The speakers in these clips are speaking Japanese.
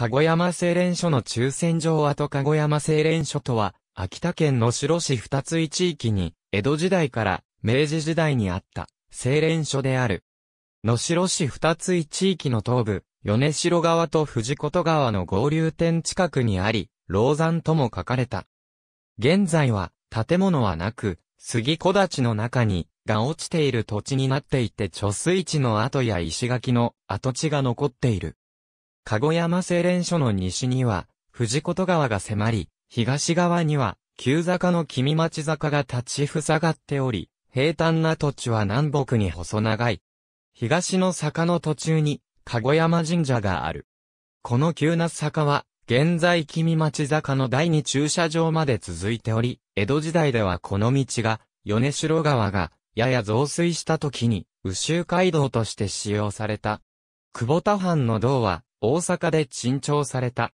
籠山精錬所の抽選場跡籠山精錬所とは、秋田県の城市二つ一域に、江戸時代から明治時代にあった精錬所である。野城市二つ一域の東部、米城川と藤琴川の合流点近くにあり、老山とも書かれた。現在は、建物はなく、杉木立の中に、が落ちている土地になっていて貯水池の跡や石垣の跡地が残っている。籠山精錬所の西には、藤琴川が迫り、東側には、旧坂の君町坂が立ち塞がっており、平坦な土地は南北に細長い。東の坂の途中に、籠山神社がある。この急な坂は、現在君町坂の第二駐車場まで続いており、江戸時代ではこの道が、米城川が、やや増水した時に、宇宙街道として使用された。久保田藩の道は、大阪で珍重された。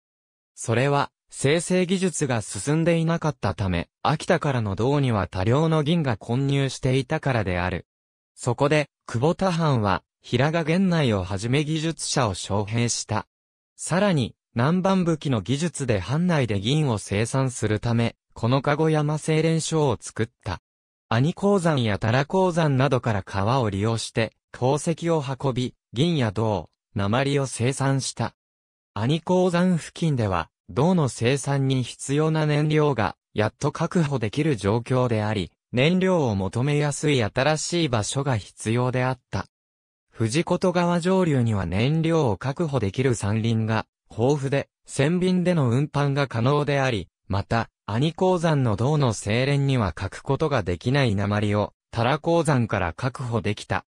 それは、生成技術が進んでいなかったため、秋田からの銅には多量の銀が混入していたからである。そこで、久保田藩は、平賀源内をはじめ技術者を招聘した。さらに、南蛮武器の技術で藩内で銀を生産するため、この籠山精錬所を作った。兄鉱山やた良鉱山などから川を利用して、鉱石を運び、銀や銅、鉛を生産した。兄鉱山付近では、銅の生産に必要な燃料が、やっと確保できる状況であり、燃料を求めやすい新しい場所が必要であった。富士琴川上流には燃料を確保できる山林が豊富で、船便での運搬が可能であり、また、兄鉱山の銅の精錬には欠くことができない鉛を、タラ鉱山から確保できた。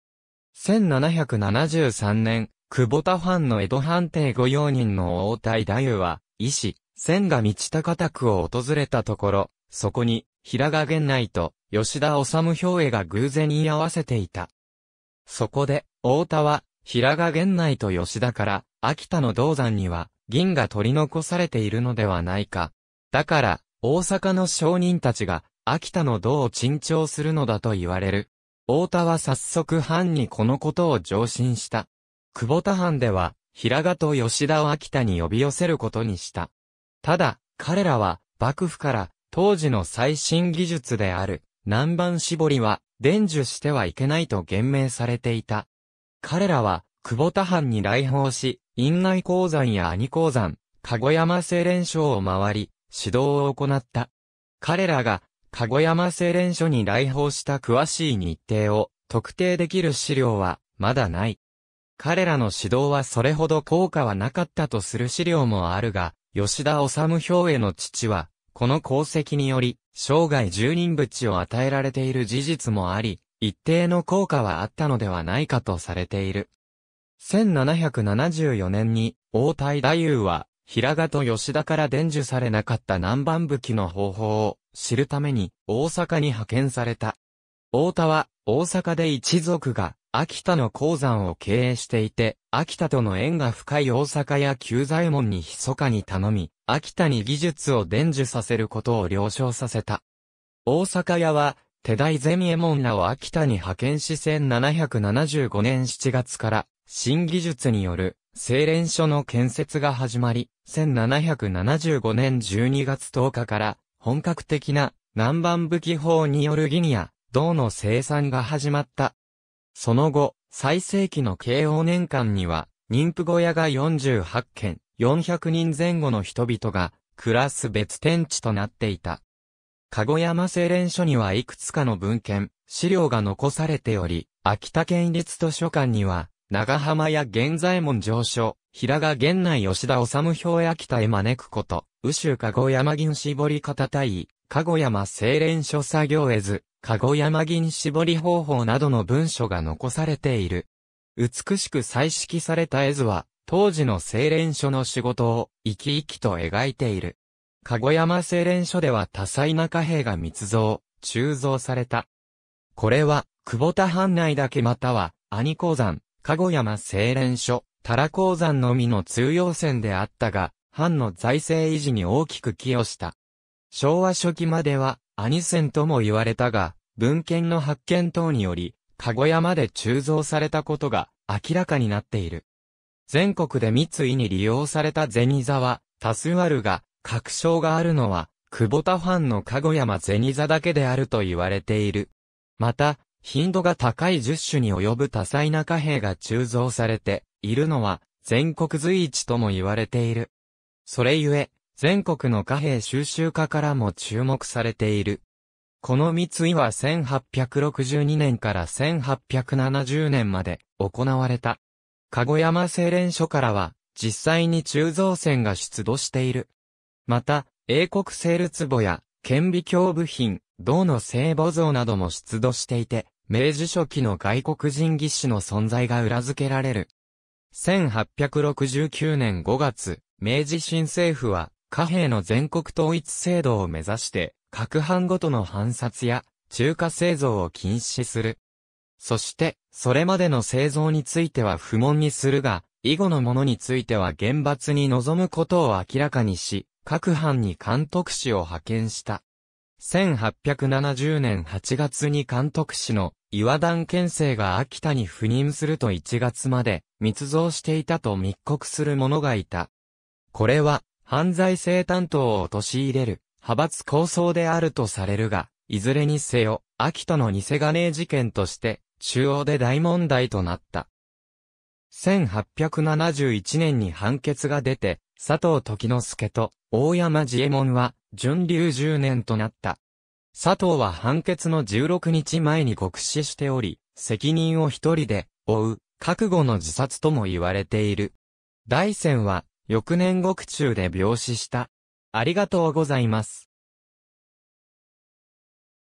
1773年、久保田藩の江戸藩邸御用人の応対太夫は、医師、千賀道高宅を訪れたところ、そこに、平賀源内と、吉田治兵衛が偶然居合わせていた。そこで、太田は、平賀源内と吉田から、秋田の銅山には、銀が取り残されているのではないか。だから、大阪の商人たちが、秋田の銅を珍重するのだと言われる。太田は早速藩にこのことを上申した。久保田藩では、平賀と吉田を秋田に呼び寄せることにした。ただ、彼らは、幕府から、当時の最新技術である、南蛮絞りは、伝授してはいけないと言明されていた。彼らは、久保田藩に来訪し、院内鉱山や兄鉱山、籠山精錬所を回り、指導を行った。彼らが、籠山精錬所に来訪した詳しい日程を特定できる資料は、まだない。彼らの指導はそれほど効果はなかったとする資料もあるが、吉田治兵衛の父は、この功績により、生涯十人淵を与えられている事実もあり、一定の効果はあったのではないかとされている。1774年に、大太太夫は、平賀と吉田から伝授されなかった南蛮武器の方法を知るために大阪に派遣された。大田は大阪で一族が秋田の鉱山を経営していて、秋田との縁が深い大阪や旧左衛門に密かに頼み、秋田に技術を伝授させることを了承させた。大阪屋は、手代ゼミエモンらを秋田に派遣し1775年7月から、新技術による、精錬所の建設が始まり、1775年12月10日から、本格的な、南蛮武器法によるギニア、銅の生産が始まった。その後、最盛期の慶応年間には、妊婦小屋が48軒、400人前後の人々が、暮らす別天地となっていた。籠山精錬書にはいくつかの文献、資料が残されており、秋田県立図書館には、長浜や現在門上書、平賀源内吉田治表秋田へ招くこと、宇州籠山銀絞り方大かご山精錬所作業絵図、かご山銀絞り方法などの文書が残されている。美しく彩色された絵図は、当時の精錬所の仕事を生き生きと描いている。かご山精錬所では多彩な貨幣が密造、鋳造された。これは、久保田藩内だけまたは、兄鉱山、かご山精錬所、多ら鉱山のみの通用線であったが、藩の財政維持に大きく寄与した。昭和初期までは、アニセンとも言われたが、文献の発見等により、カゴヤまで鋳造されたことが明らかになっている。全国で三井に利用された銭座は、多数あるが、確証があるのは、久保田ファンのかご山銭座だけであると言われている。また、頻度が高い十種に及ぶ多彩な貨幣が鋳造されているのは、全国随一とも言われている。それゆえ、全国の貨幣収集家からも注目されている。この三井は1862年から1870年まで行われた。籠山精錬所からは実際に鋳造船が出土している。また、英国セール壺や顕微鏡部品、銅の聖母像なども出土していて、明治初期の外国人技師の存在が裏付けられる。1869年5月、明治新政府は貨幣の全国統一制度を目指して、各藩ごとの藩札や中華製造を禁止する。そして、それまでの製造については不問にするが、以後のものについては厳罰に臨むことを明らかにし、各藩に監督士を派遣した。1870年8月に監督士の岩団県政が秋田に赴任すると1月まで密造していたと密告する者がいた。これは犯罪性担当を陥れる、派閥構想であるとされるが、いずれにせよ、秋田の偽金事件として、中央で大問題となった。1871年に判決が出て、佐藤時之助と大山自右衛門は、準流10年となった。佐藤は判決の16日前に告死しており、責任を一人で、負う、覚悟の自殺とも言われている。大戦は、翌年獄中で病死した。ありがとうございます。